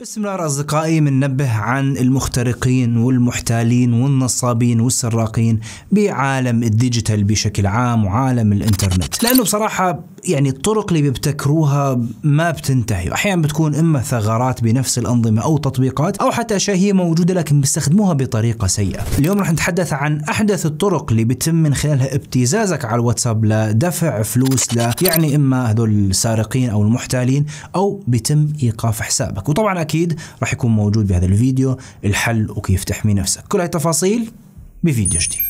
باستمرار أصدقائي مننبه عن المخترقين والمحتالين والنصابين والسراقين بعالم الديجيتال بشكل عام وعالم الإنترنت لأنه بصراحة يعني الطرق اللي بيبتكروها ما بتنتهي أحيانا بتكون إما ثغرات بنفس الأنظمة أو تطبيقات أو حتى أشياء هي موجودة لكن بيستخدموها بطريقة سيئة اليوم رح نتحدث عن أحدث الطرق اللي بتم من خلالها ابتزازك على الواتساب لدفع فلوس ل يعني إما هذول السارقين أو المحتالين أو بيتم إيقاف حسابك وطبعا اكيد راح يكون موجود بهذا الفيديو الحل وكيف تحمي نفسك كل هاي التفاصيل بفيديو جديد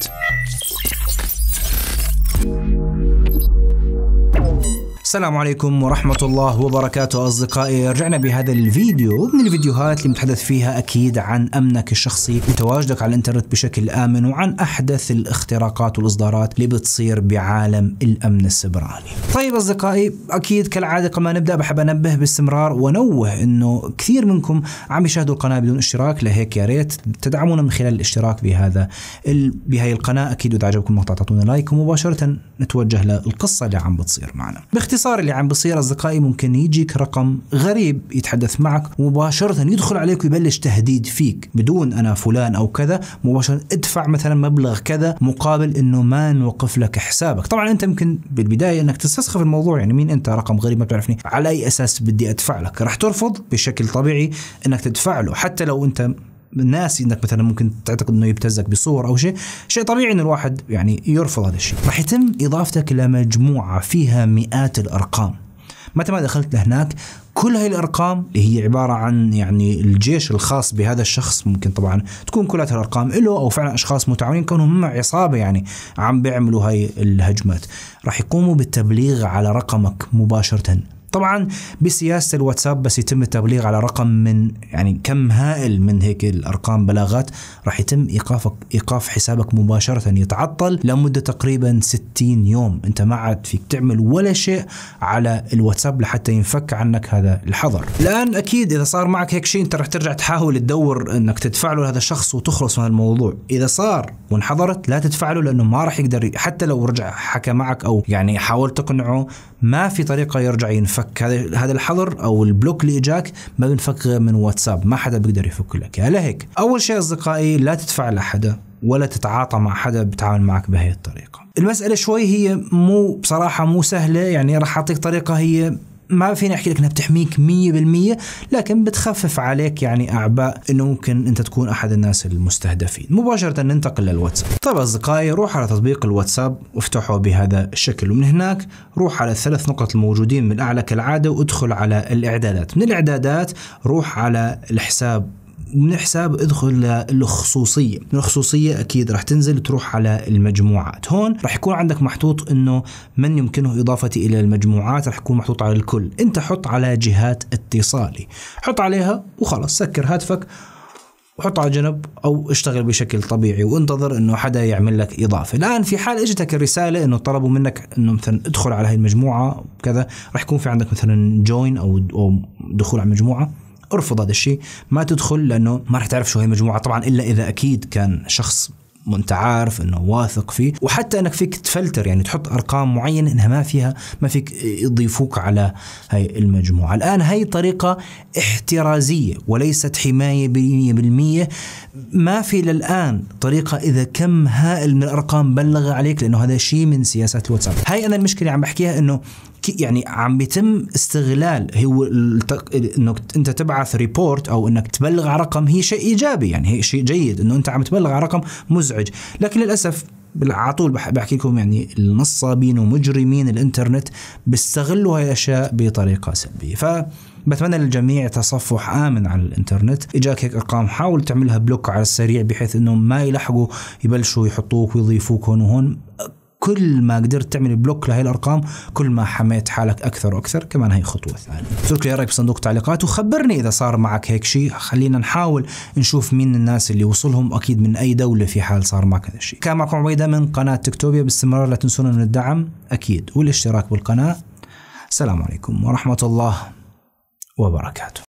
السلام عليكم ورحمة الله وبركاته أصدقائي رجعنا بهذا الفيديو من الفيديوهات اللي بنتحدث فيها أكيد عن أمنك الشخصي وتواجدك على الإنترنت بشكل آمن وعن أحدث الاختراقات والإصدارات اللي بتصير بعالم الأمن السبراني طيب أصدقائي أكيد كالعادة قبل ما نبدأ بحب أنبه باستمرار ونوه أنه كثير منكم عم يشاهدوا القناة بدون اشتراك لهيك يا ريت تدعمونا من خلال الاشتراك بهذا ال... بهاي القناة أكيد وإذا عجبكم المقطع تعطونا لايك ومباشرة نتوجه للقصة اللي عم بتصير معنا باختصار باختصار اللي عم بصير اصدقائي ممكن يجيك رقم غريب يتحدث معك ومباشره يدخل عليك ويبلش تهديد فيك بدون انا فلان او كذا مباشره ادفع مثلا مبلغ كذا مقابل انه ما نوقف لك حسابك طبعا انت ممكن بالبدايه انك تستسخف الموضوع يعني مين انت رقم غريب ما بتعرفني على اي اساس بدي ادفع لك راح ترفض بشكل طبيعي انك تدفع له حتى لو انت ناسي انك مثلا ممكن تعتقد انه يبتزك بصور او شيء، شيء طبيعي ان الواحد يعني يرفض هذا الشيء. راح يتم اضافتك لمجموعه فيها مئات الارقام. متى ما دخلت لهناك كل هاي الارقام اللي هي عباره عن يعني الجيش الخاص بهذا الشخص ممكن طبعا تكون هاي الارقام له او فعلا اشخاص متعاونين كانوا هم عصابه يعني عم بيعملوا هاي الهجمات راح يقوموا بالتبليغ على رقمك مباشره طبعا بسياسه الواتساب بس يتم التبليغ على رقم من يعني كم هائل من هيك الارقام بلاغات راح يتم ايقافك ايقاف حسابك مباشره يتعطل لمده تقريبا 60 يوم انت ما عاد فيك تعمل ولا شيء على الواتساب لحتى ينفك عنك هذا الحظر الان اكيد اذا صار معك هيك شيء انت راح ترجع تحاول تدور انك تدفع له هذا الشخص وتخلص من الموضوع اذا صار وانحضرت لا تدفع له لانه ما راح يقدر حتى لو رجع حكى معك او يعني حاولت تقنعه ما في طريقه يرجع ينفع يفك هذا هذا الحظر او البلوك اللي اجاك ما بنفك غير من واتساب ما حدا بيقدر يفك لك على يعني هيك اول شيء اصدقائي لا تدفع لحدا ولا تتعاطى مع حدا بتعامل معك بهي الطريقه المساله شوي هي مو بصراحه مو سهله يعني راح اعطيك طريقه هي ما فيني احكي لك انها بتحميك 100% لكن بتخفف عليك يعني اعباء انه ممكن انت تكون احد الناس المستهدفين مباشره ننتقل للواتساب طيب اصدقائي روح على تطبيق الواتساب وافتحه بهذا الشكل ومن هناك روح على الثلاث نقط الموجودين من الاعلى كالعاده وادخل على الاعدادات من الاعدادات روح على الحساب من حساب ادخل للخصوصيه الخصوصيه اكيد راح تنزل تروح على المجموعات هون راح يكون عندك محطوط انه من يمكنه اضافتي الى المجموعات راح يكون محطوط على الكل انت حط على جهات اتصالي حط عليها وخلص سكر هاتفك وحطه على جنب او اشتغل بشكل طبيعي وانتظر انه حدا يعمل لك اضافه، الان في حال اجتك الرساله انه طلبوا منك انه مثلا ادخل على هاي المجموعه وكذا راح يكون في عندك مثلا جوين او دخول على مجموعه ارفض هذا الشيء ما تدخل لانه ما راح تعرف شو هي المجموعه طبعا الا اذا اكيد كان شخص انت عارف انه واثق فيه وحتى انك فيك تفلتر يعني تحط ارقام معينه انها ما فيها ما فيك يضيفوك على هاي المجموعه الان هاي طريقه احترازيه وليست حمايه 100% ما في للان طريقه اذا كم هائل من الارقام بلغ عليك لانه هذا شيء من سياسات الواتساب هاي انا المشكله عم بحكيها انه يعني عم بيتم استغلال هو التق... انك انت تبعث ريبورت او انك تبلغ على رقم هي شيء ايجابي يعني هي شيء جيد انه انت عم تبلغ على رقم مزعج مزعج لكن للاسف على طول بحكي لكم يعني النصابين ومجرمين الانترنت بيستغلوا هاي الاشياء بطريقه سلبيه ف بتمنى للجميع تصفح آمن على الإنترنت إجاك هيك أرقام حاول تعملها بلوك على السريع بحيث أنه ما يلحقوا يبلشوا يحطوك ويضيفوك هون وهون كل ما قدرت تعمل بلوك لهي الارقام كل ما حميت حالك اكثر واكثر كمان هي خطوه ثانيه اترك لي رايك بصندوق التعليقات وخبرني اذا صار معك هيك شيء خلينا نحاول نشوف مين الناس اللي وصلهم اكيد من اي دوله في حال صار معك هذا الشيء كان معكم عبيده من قناه تكتوبيا باستمرار لا تنسونا من الدعم اكيد والاشتراك بالقناه السلام عليكم ورحمه الله وبركاته